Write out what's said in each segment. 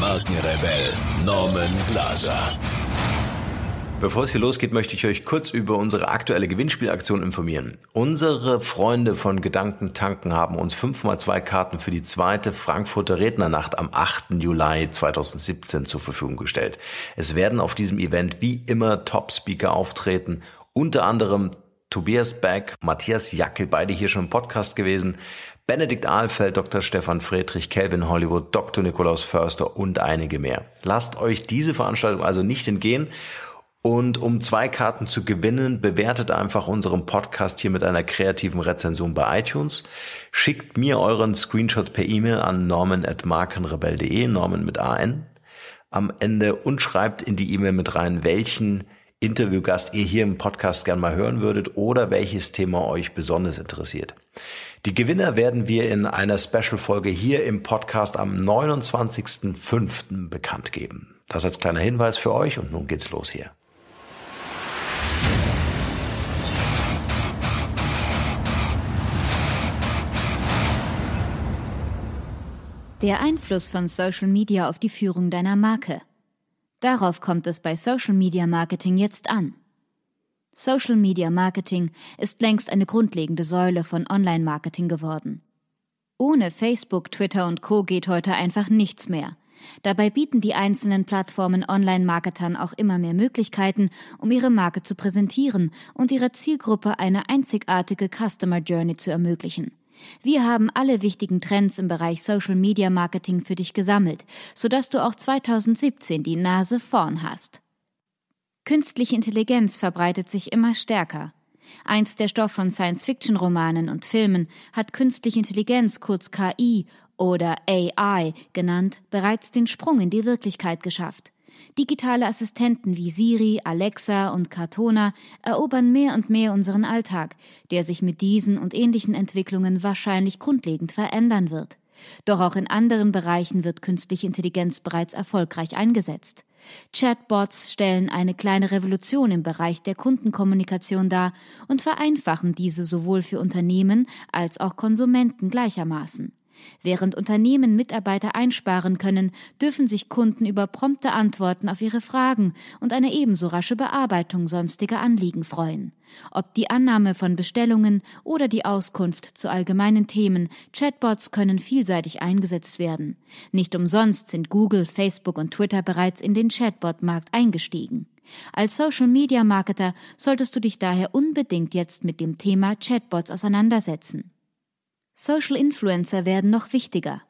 Markenrebell Norman Glaser. Bevor es hier losgeht, möchte ich euch kurz über unsere aktuelle Gewinnspielaktion informieren. Unsere Freunde von Gedanken tanken haben uns 5 x 2 Karten für die zweite Frankfurter Rednernacht am 8. Juli 2017 zur Verfügung gestellt. Es werden auf diesem Event wie immer Top-Speaker auftreten, unter anderem Tobias Beck, Matthias Jackel, beide hier schon im Podcast gewesen, Benedikt Ahlfeld, Dr. Stefan Friedrich, Kelvin Hollywood, Dr. Nikolaus Förster und einige mehr. Lasst euch diese Veranstaltung also nicht entgehen. Und um zwei Karten zu gewinnen, bewertet einfach unseren Podcast hier mit einer kreativen Rezension bei iTunes. Schickt mir euren Screenshot per E-Mail an norman.markenrebell.de, Norman mit AN am Ende und schreibt in die E-Mail mit rein, welchen Interviewgast ihr hier im Podcast gern mal hören würdet oder welches Thema euch besonders interessiert. Die Gewinner werden wir in einer Special-Folge hier im Podcast am 29.05. bekannt geben. Das als kleiner Hinweis für euch und nun geht's los hier. Der Einfluss von Social Media auf die Führung deiner Marke. Darauf kommt es bei Social Media Marketing jetzt an. Social Media Marketing ist längst eine grundlegende Säule von Online-Marketing geworden. Ohne Facebook, Twitter und Co geht heute einfach nichts mehr. Dabei bieten die einzelnen Plattformen Online-Marketern auch immer mehr Möglichkeiten, um ihre Marke zu präsentieren und ihrer Zielgruppe eine einzigartige Customer Journey zu ermöglichen. Wir haben alle wichtigen Trends im Bereich Social Media Marketing für dich gesammelt, sodass du auch 2017 die Nase vorn hast. Künstliche Intelligenz verbreitet sich immer stärker. Eins der Stoff von Science-Fiction-Romanen und Filmen hat künstliche Intelligenz, kurz KI oder AI genannt, bereits den Sprung in die Wirklichkeit geschafft. Digitale Assistenten wie Siri, Alexa und Cartona erobern mehr und mehr unseren Alltag, der sich mit diesen und ähnlichen Entwicklungen wahrscheinlich grundlegend verändern wird. Doch auch in anderen Bereichen wird künstliche Intelligenz bereits erfolgreich eingesetzt. Chatbots stellen eine kleine Revolution im Bereich der Kundenkommunikation dar und vereinfachen diese sowohl für Unternehmen als auch Konsumenten gleichermaßen. Während Unternehmen Mitarbeiter einsparen können, dürfen sich Kunden über prompte Antworten auf ihre Fragen und eine ebenso rasche Bearbeitung sonstiger Anliegen freuen. Ob die Annahme von Bestellungen oder die Auskunft zu allgemeinen Themen, Chatbots können vielseitig eingesetzt werden. Nicht umsonst sind Google, Facebook und Twitter bereits in den Chatbot-Markt eingestiegen. Als Social-Media-Marketer solltest du dich daher unbedingt jetzt mit dem Thema Chatbots auseinandersetzen. Social Influencer werden noch wichtiger.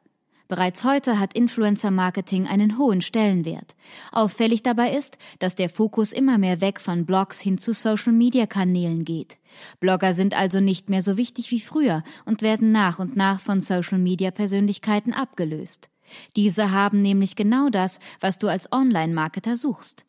Bereits heute hat Influencer-Marketing einen hohen Stellenwert. Auffällig dabei ist, dass der Fokus immer mehr weg von Blogs hin zu Social-Media-Kanälen geht. Blogger sind also nicht mehr so wichtig wie früher und werden nach und nach von Social-Media-Persönlichkeiten abgelöst. Diese haben nämlich genau das, was du als Online-Marketer suchst.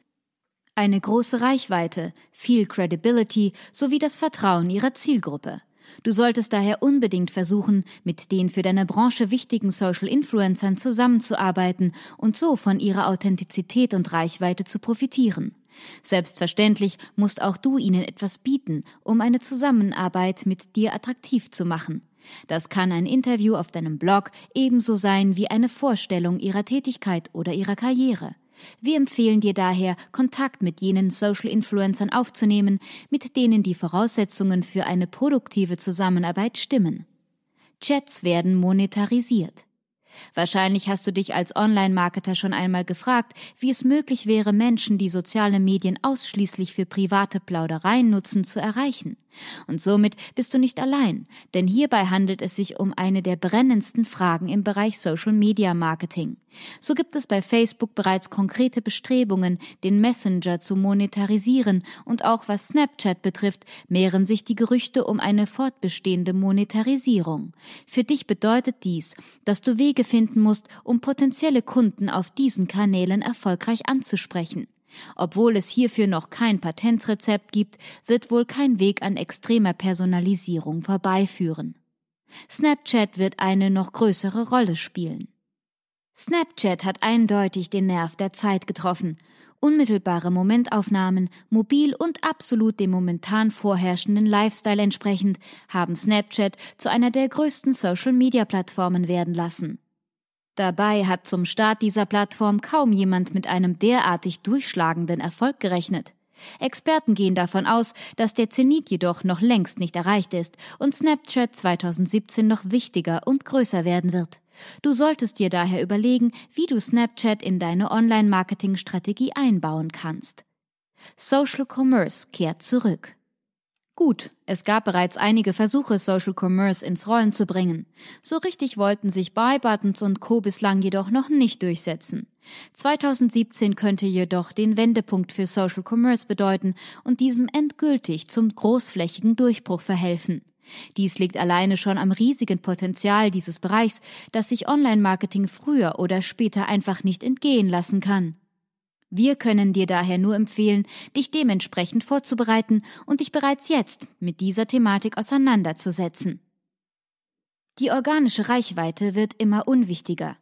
Eine große Reichweite, viel Credibility sowie das Vertrauen ihrer Zielgruppe. Du solltest daher unbedingt versuchen, mit den für deine Branche wichtigen Social Influencern zusammenzuarbeiten und so von ihrer Authentizität und Reichweite zu profitieren. Selbstverständlich musst auch du ihnen etwas bieten, um eine Zusammenarbeit mit dir attraktiv zu machen. Das kann ein Interview auf deinem Blog ebenso sein wie eine Vorstellung ihrer Tätigkeit oder ihrer Karriere. Wir empfehlen dir daher, Kontakt mit jenen Social Influencern aufzunehmen, mit denen die Voraussetzungen für eine produktive Zusammenarbeit stimmen. Chats werden monetarisiert. Wahrscheinlich hast du dich als Online-Marketer schon einmal gefragt, wie es möglich wäre, Menschen, die soziale Medien ausschließlich für private Plaudereien nutzen, zu erreichen. Und somit bist du nicht allein, denn hierbei handelt es sich um eine der brennendsten Fragen im Bereich Social Media Marketing. So gibt es bei Facebook bereits konkrete Bestrebungen, den Messenger zu monetarisieren und auch was Snapchat betrifft, mehren sich die Gerüchte um eine fortbestehende Monetarisierung. Für dich bedeutet dies, dass du Wege finden musst, um potenzielle Kunden auf diesen Kanälen erfolgreich anzusprechen. Obwohl es hierfür noch kein Patentrezept gibt, wird wohl kein Weg an extremer Personalisierung vorbeiführen. Snapchat wird eine noch größere Rolle spielen. Snapchat hat eindeutig den Nerv der Zeit getroffen. Unmittelbare Momentaufnahmen, mobil und absolut dem momentan vorherrschenden Lifestyle entsprechend, haben Snapchat zu einer der größten Social-Media-Plattformen werden lassen. Dabei hat zum Start dieser Plattform kaum jemand mit einem derartig durchschlagenden Erfolg gerechnet. Experten gehen davon aus, dass der Zenit jedoch noch längst nicht erreicht ist und Snapchat 2017 noch wichtiger und größer werden wird. Du solltest dir daher überlegen, wie du Snapchat in deine Online-Marketing-Strategie einbauen kannst. Social Commerce kehrt zurück. Gut, es gab bereits einige Versuche, Social Commerce ins Rollen zu bringen. So richtig wollten sich Buy Buttons und Co. bislang jedoch noch nicht durchsetzen. 2017 könnte jedoch den Wendepunkt für Social Commerce bedeuten und diesem endgültig zum großflächigen Durchbruch verhelfen. Dies liegt alleine schon am riesigen Potenzial dieses Bereichs, das sich Online-Marketing früher oder später einfach nicht entgehen lassen kann. Wir können dir daher nur empfehlen, dich dementsprechend vorzubereiten und dich bereits jetzt mit dieser Thematik auseinanderzusetzen. Die organische Reichweite wird immer unwichtiger.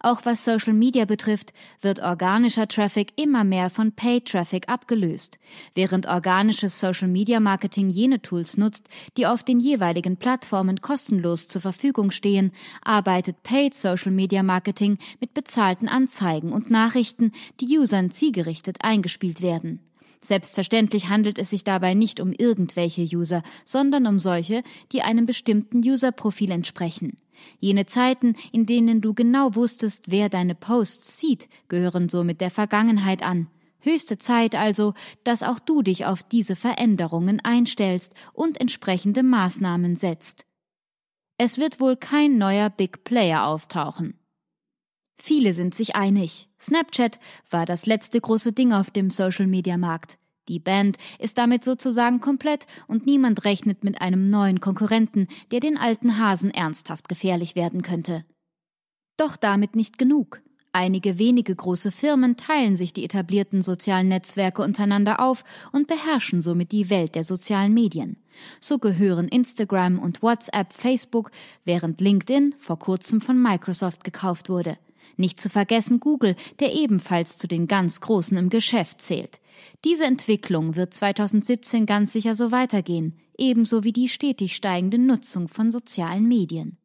Auch was Social Media betrifft, wird organischer Traffic immer mehr von Paid Traffic abgelöst, während organisches Social Media Marketing jene Tools nutzt, die auf den jeweiligen Plattformen kostenlos zur Verfügung stehen, arbeitet Paid Social Media Marketing mit bezahlten Anzeigen und Nachrichten, die Usern zielgerichtet eingespielt werden. Selbstverständlich handelt es sich dabei nicht um irgendwelche User, sondern um solche, die einem bestimmten Userprofil entsprechen. Jene Zeiten, in denen du genau wusstest, wer deine Posts sieht, gehören somit der Vergangenheit an. Höchste Zeit also, dass auch du dich auf diese Veränderungen einstellst und entsprechende Maßnahmen setzt. Es wird wohl kein neuer Big Player auftauchen. Viele sind sich einig. Snapchat war das letzte große Ding auf dem Social-Media-Markt. Die Band ist damit sozusagen komplett und niemand rechnet mit einem neuen Konkurrenten, der den alten Hasen ernsthaft gefährlich werden könnte. Doch damit nicht genug. Einige wenige große Firmen teilen sich die etablierten sozialen Netzwerke untereinander auf und beherrschen somit die Welt der sozialen Medien. So gehören Instagram und WhatsApp Facebook, während LinkedIn vor kurzem von Microsoft gekauft wurde. Nicht zu vergessen Google, der ebenfalls zu den ganz Großen im Geschäft zählt. Diese Entwicklung wird 2017 ganz sicher so weitergehen, ebenso wie die stetig steigende Nutzung von sozialen Medien.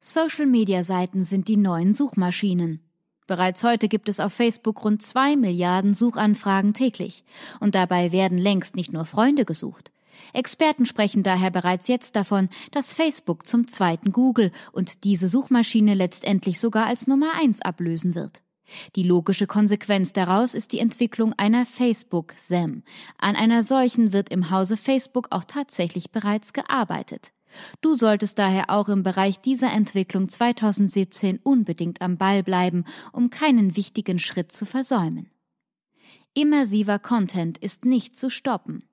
Social-Media-Seiten sind die neuen Suchmaschinen. Bereits heute gibt es auf Facebook rund zwei Milliarden Suchanfragen täglich. Und dabei werden längst nicht nur Freunde gesucht. Experten sprechen daher bereits jetzt davon, dass Facebook zum zweiten Google und diese Suchmaschine letztendlich sogar als Nummer eins ablösen wird. Die logische Konsequenz daraus ist die Entwicklung einer facebook sem An einer solchen wird im Hause Facebook auch tatsächlich bereits gearbeitet. Du solltest daher auch im Bereich dieser Entwicklung 2017 unbedingt am Ball bleiben, um keinen wichtigen Schritt zu versäumen. Immersiver Content ist nicht zu stoppen.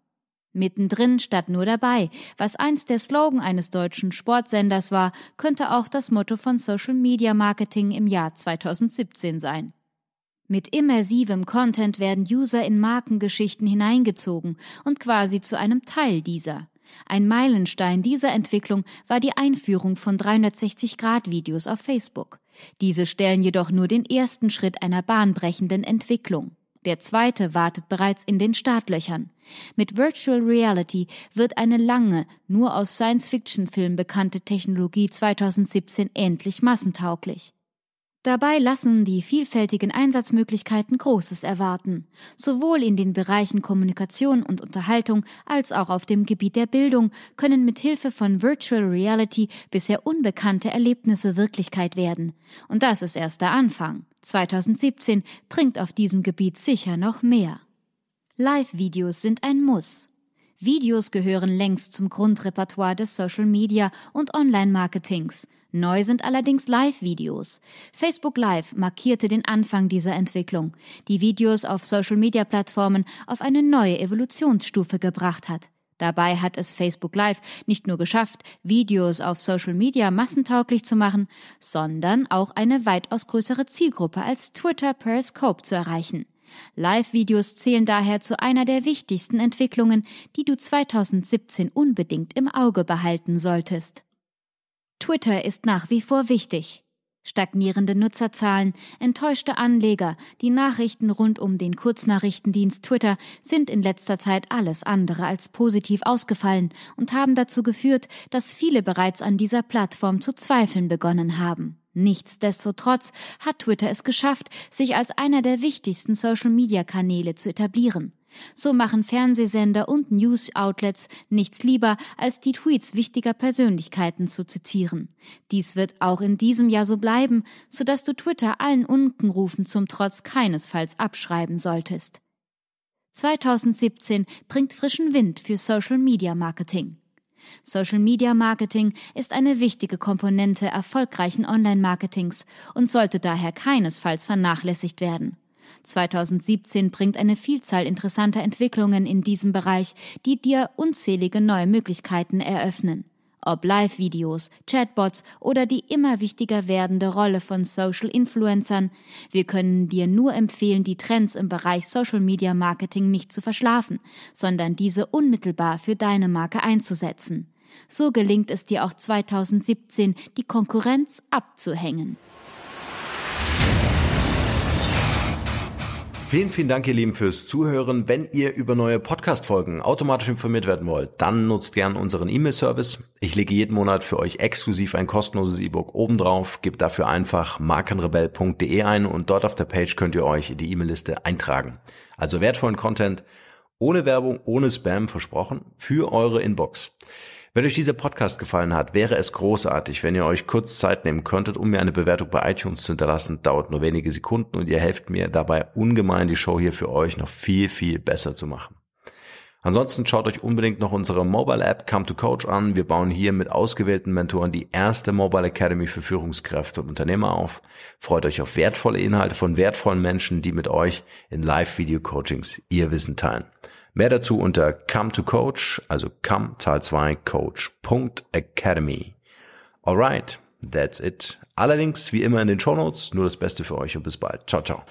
Mittendrin statt nur dabei, was einst der Slogan eines deutschen Sportsenders war, könnte auch das Motto von Social Media Marketing im Jahr 2017 sein. Mit immersivem Content werden User in Markengeschichten hineingezogen und quasi zu einem Teil dieser. Ein Meilenstein dieser Entwicklung war die Einführung von 360-Grad-Videos auf Facebook. Diese stellen jedoch nur den ersten Schritt einer bahnbrechenden Entwicklung. Der zweite wartet bereits in den Startlöchern. Mit Virtual Reality wird eine lange, nur aus Science-Fiction-Filmen bekannte Technologie 2017 endlich massentauglich. Dabei lassen die vielfältigen Einsatzmöglichkeiten Großes erwarten, sowohl in den Bereichen Kommunikation und Unterhaltung als auch auf dem Gebiet der Bildung können mit Hilfe von Virtual Reality bisher unbekannte Erlebnisse Wirklichkeit werden. Und das ist erst der Anfang. 2017 bringt auf diesem Gebiet sicher noch mehr. Live-Videos sind ein Muss. Videos gehören längst zum Grundrepertoire des Social Media und Online-Marketings. Neu sind allerdings Live-Videos. Facebook Live markierte den Anfang dieser Entwicklung, die Videos auf Social-Media-Plattformen auf eine neue Evolutionsstufe gebracht hat. Dabei hat es Facebook Live nicht nur geschafft, Videos auf Social Media massentauglich zu machen, sondern auch eine weitaus größere Zielgruppe als Twitter per Scope zu erreichen. Live-Videos zählen daher zu einer der wichtigsten Entwicklungen, die du 2017 unbedingt im Auge behalten solltest. Twitter ist nach wie vor wichtig. Stagnierende Nutzerzahlen, enttäuschte Anleger, die Nachrichten rund um den Kurznachrichtendienst Twitter sind in letzter Zeit alles andere als positiv ausgefallen und haben dazu geführt, dass viele bereits an dieser Plattform zu zweifeln begonnen haben. Nichtsdestotrotz hat Twitter es geschafft, sich als einer der wichtigsten Social-Media-Kanäle zu etablieren. So machen Fernsehsender und News-Outlets nichts lieber, als die Tweets wichtiger Persönlichkeiten zu zitieren. Dies wird auch in diesem Jahr so bleiben, sodass du Twitter allen Unkenrufen zum Trotz keinesfalls abschreiben solltest. 2017 bringt frischen Wind für Social Media Marketing. Social Media Marketing ist eine wichtige Komponente erfolgreichen Online-Marketings und sollte daher keinesfalls vernachlässigt werden. 2017 bringt eine Vielzahl interessanter Entwicklungen in diesem Bereich, die dir unzählige neue Möglichkeiten eröffnen. Ob Live-Videos, Chatbots oder die immer wichtiger werdende Rolle von Social Influencern, wir können dir nur empfehlen, die Trends im Bereich Social Media Marketing nicht zu verschlafen, sondern diese unmittelbar für deine Marke einzusetzen. So gelingt es dir auch 2017, die Konkurrenz abzuhängen. Vielen, vielen Dank, ihr Lieben, fürs Zuhören. Wenn ihr über neue Podcast-Folgen automatisch informiert werden wollt, dann nutzt gern unseren E-Mail-Service. Ich lege jeden Monat für euch exklusiv ein kostenloses E-Book obendrauf. Gebt dafür einfach markenrebell.de ein und dort auf der Page könnt ihr euch in die E-Mail-Liste eintragen. Also wertvollen Content, ohne Werbung, ohne Spam versprochen, für eure Inbox. Wenn euch dieser Podcast gefallen hat, wäre es großartig, wenn ihr euch kurz Zeit nehmen könntet, um mir eine Bewertung bei iTunes zu hinterlassen. Dauert nur wenige Sekunden und ihr helft mir dabei ungemein, die Show hier für euch noch viel, viel besser zu machen. Ansonsten schaut euch unbedingt noch unsere Mobile App Come to Coach an. Wir bauen hier mit ausgewählten Mentoren die erste Mobile Academy für Führungskräfte und Unternehmer auf. Freut euch auf wertvolle Inhalte von wertvollen Menschen, die mit euch in Live-Video-Coachings ihr Wissen teilen. Mehr dazu unter come to coach, also come zahl 2 coach.academy. Alright, that's it. Allerdings wie immer in den Show Notes, nur das Beste für euch und bis bald. Ciao, ciao.